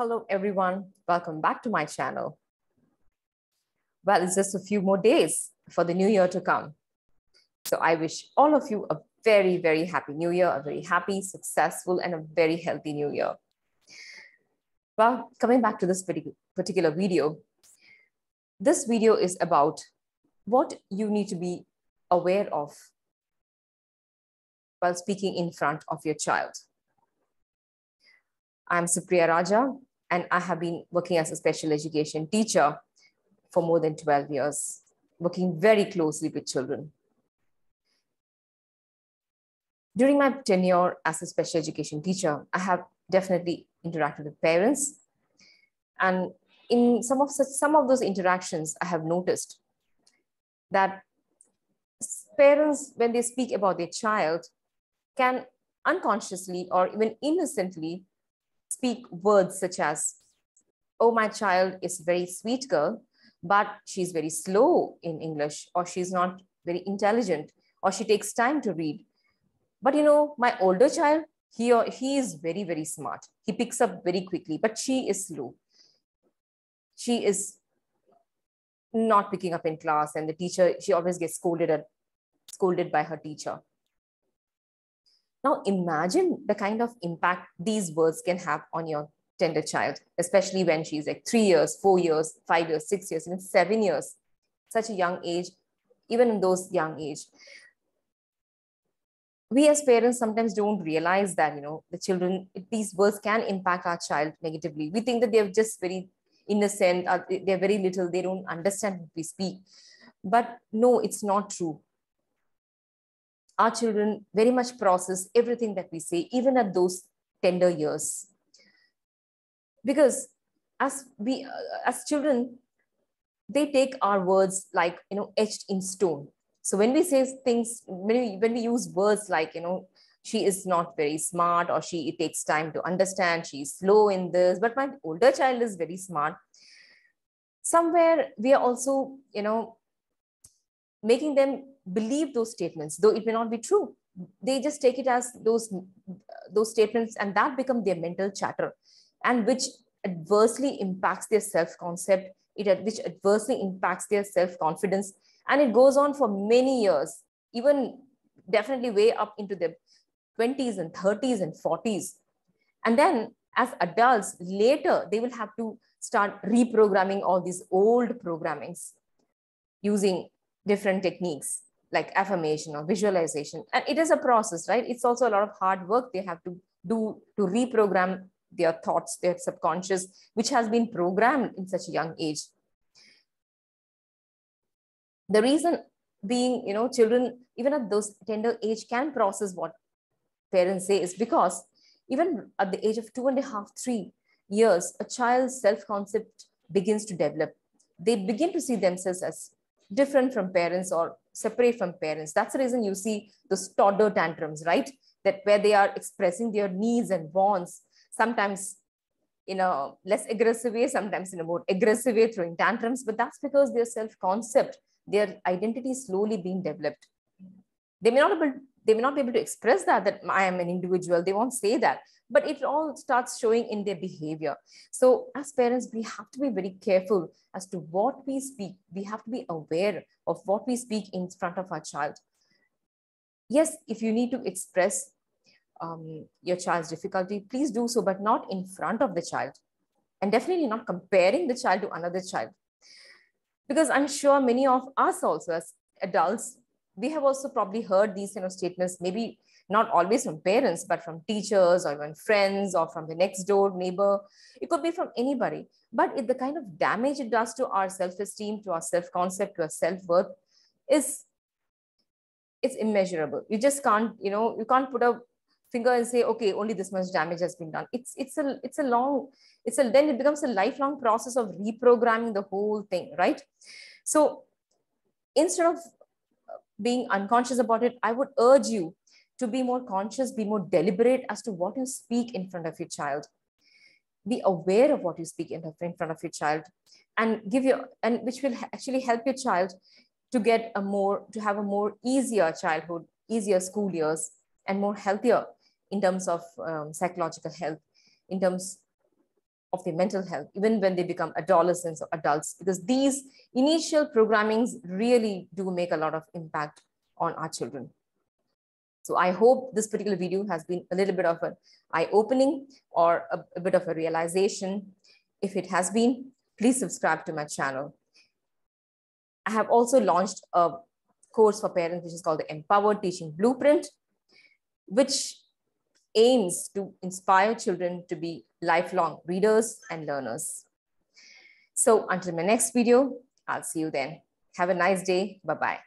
Hello, everyone. Welcome back to my channel. Well, it's just a few more days for the new year to come. So I wish all of you a very, very happy new year, a very happy, successful, and a very healthy new year. Well, coming back to this particular video, this video is about what you need to be aware of while speaking in front of your child. I'm Supriya Raja, and I have been working as a special education teacher for more than 12 years, working very closely with children. During my tenure as a special education teacher, I have definitely interacted with parents. And in some of such, some of those interactions, I have noticed that parents, when they speak about their child, can unconsciously or even innocently speak words such as, oh, my child is very sweet girl, but she's very slow in English, or she's not very intelligent, or she takes time to read. But you know, my older child, he, or, he is very, very smart. He picks up very quickly, but she is slow. She is not picking up in class and the teacher, she always gets scolded at, scolded by her teacher. Now imagine the kind of impact these words can have on your tender child, especially when she's like three years, four years, five years, six years, even seven years, such a young age, even in those young age. We as parents sometimes don't realize that, you know, the children, these words can impact our child negatively. We think that they're just very innocent, uh, they're very little, they don't understand what we speak. But no, it's not true our children very much process everything that we say, even at those tender years. Because as we, uh, as children, they take our words like you know etched in stone. So when we say things, when we, when we use words like you know she is not very smart or she it takes time to understand she's slow in this but my older child is very smart somewhere we are also you know making them believe those statements though it may not be true they just take it as those those statements and that become their mental chatter and which adversely impacts their self concept it which adversely impacts their self confidence and it goes on for many years even definitely way up into their 20s and 30s and 40s and then as adults later they will have to start reprogramming all these old programmings using different techniques like affirmation or visualization. And it is a process, right? It's also a lot of hard work they have to do to reprogram their thoughts, their subconscious, which has been programmed in such a young age. The reason being, you know, children, even at those tender age, can process what parents say is because even at the age of two and a half, three years, a child's self concept begins to develop. They begin to see themselves as different from parents or separate from parents. That's the reason you see those toddler tantrums, right? That where they are expressing their needs and wants, sometimes in a less aggressive way, sometimes in a more aggressive way, throwing tantrums. But that's because their self-concept, their identity is slowly being developed. They may not be able, they may not be able to express that that I am an individual. They won't say that, but it all starts showing in their behavior. So as parents, we have to be very careful as to what we speak. We have to be aware of what we speak in front of our child. Yes, if you need to express um, your child's difficulty, please do so, but not in front of the child. And definitely not comparing the child to another child. Because I'm sure many of us also as adults, we have also probably heard these kind of statements, maybe not always from parents, but from teachers or even friends or from the next door neighbor. It could be from anybody. But the kind of damage it does to our self esteem, to our self concept, to our self worth is it's immeasurable. You just can't, you know, you can't put a finger and say okay only this much damage has been done it's it's a it's a long it's a then it becomes a lifelong process of reprogramming the whole thing right so instead of being unconscious about it i would urge you to be more conscious, be more deliberate as to what you speak in front of your child. Be aware of what you speak in, front of your child and give your, and which will actually help your child to get a more, to have a more easier childhood, easier school years and more healthier in terms of um, psychological health, in terms of their mental health, even when they become adolescents or adults, because these initial programmings really do make a lot of impact on our children. So I hope this particular video has been a little bit of an eye-opening or a, a bit of a realization. If it has been, please subscribe to my channel. I have also launched a course for parents, which is called the Empowered Teaching Blueprint, which aims to inspire children to be lifelong readers and learners. So until my next video, I'll see you then. Have a nice day. Bye-bye.